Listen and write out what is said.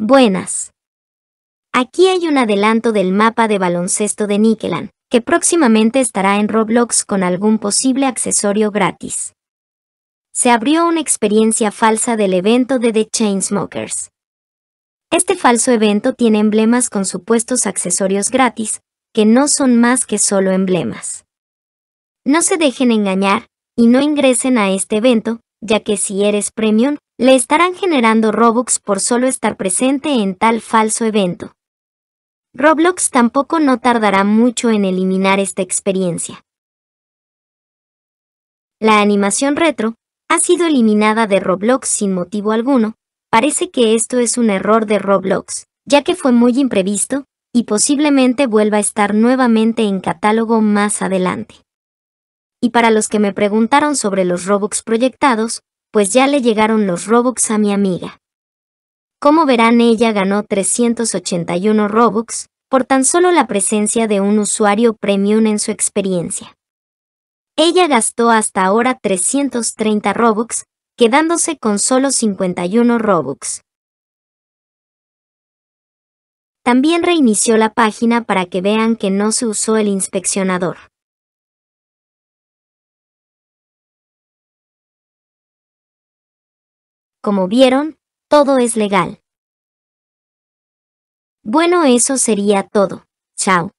Buenas. Aquí hay un adelanto del mapa de baloncesto de Nickelan, que próximamente estará en Roblox con algún posible accesorio gratis. Se abrió una experiencia falsa del evento de The Chainsmokers. Este falso evento tiene emblemas con supuestos accesorios gratis, que no son más que solo emblemas. No se dejen engañar, y no ingresen a este evento, ya que si eres premium, le estarán generando Robux por solo estar presente en tal falso evento. Roblox tampoco no tardará mucho en eliminar esta experiencia. La animación retro ha sido eliminada de Roblox sin motivo alguno, parece que esto es un error de Roblox, ya que fue muy imprevisto, y posiblemente vuelva a estar nuevamente en catálogo más adelante. Y para los que me preguntaron sobre los Robux proyectados, pues ya le llegaron los Robux a mi amiga. Como verán, ella ganó 381 Robux por tan solo la presencia de un usuario premium en su experiencia. Ella gastó hasta ahora 330 Robux, quedándose con solo 51 Robux. También reinició la página para que vean que no se usó el inspeccionador. Como vieron, todo es legal. Bueno, eso sería todo. Chao.